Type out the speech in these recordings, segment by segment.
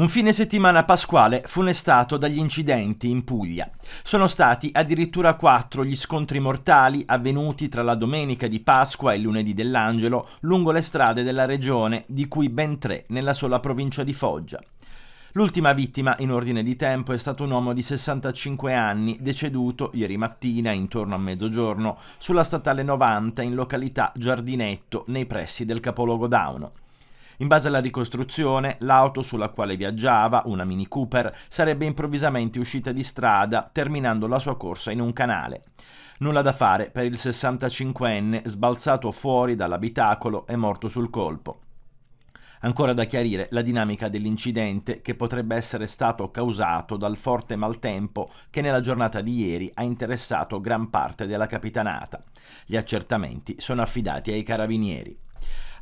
Un fine settimana pasquale funestato dagli incidenti in Puglia. Sono stati addirittura quattro gli scontri mortali avvenuti tra la domenica di Pasqua e il lunedì dell'Angelo lungo le strade della regione, di cui ben tre nella sola provincia di Foggia. L'ultima vittima in ordine di tempo è stato un uomo di 65 anni, deceduto ieri mattina intorno a mezzogiorno sulla statale 90 in località Giardinetto, nei pressi del capoluogo Dauno. In base alla ricostruzione, l'auto sulla quale viaggiava, una Mini Cooper, sarebbe improvvisamente uscita di strada, terminando la sua corsa in un canale. Nulla da fare per il 65enne sbalzato fuori dall'abitacolo e morto sul colpo. Ancora da chiarire la dinamica dell'incidente che potrebbe essere stato causato dal forte maltempo che nella giornata di ieri ha interessato gran parte della capitanata. Gli accertamenti sono affidati ai carabinieri.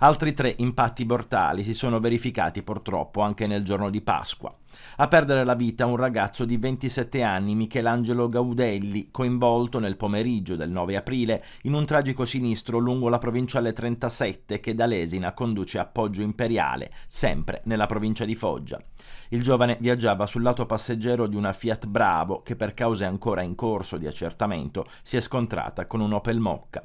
Altri tre impatti mortali si sono verificati purtroppo anche nel giorno di Pasqua. A perdere la vita un ragazzo di 27 anni, Michelangelo Gaudelli, coinvolto nel pomeriggio del 9 aprile in un tragico sinistro lungo la provinciale 37 che da Lesina conduce a Poggio Imperiale, sempre nella provincia di Foggia. Il giovane viaggiava sul lato passeggero di una Fiat Bravo che per cause ancora in corso di accertamento si è scontrata con un Opel Mocca.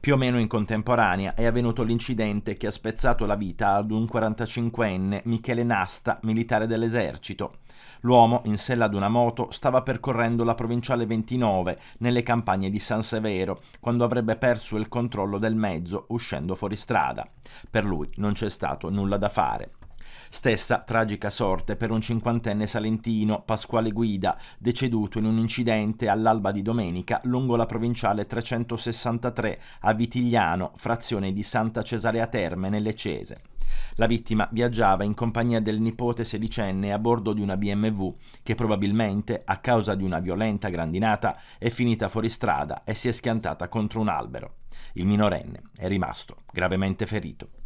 Più o meno in contemporanea è avvenuto l'incidente che ha spezzato la vita ad un 45enne Michele Nasta, militare dell'esercito. L'uomo, in sella ad una moto, stava percorrendo la provinciale 29 nelle campagne di San Severo, quando avrebbe perso il controllo del mezzo uscendo fuori strada. Per lui non c'è stato nulla da fare. Stessa tragica sorte per un cinquantenne salentino, Pasquale Guida, deceduto in un incidente all'alba di domenica lungo la provinciale 363 a Vitigliano, frazione di Santa Cesarea Terme, nelle Cese. La vittima viaggiava in compagnia del nipote sedicenne a bordo di una BMW che probabilmente, a causa di una violenta grandinata, è finita fuori strada e si è schiantata contro un albero. Il minorenne è rimasto gravemente ferito.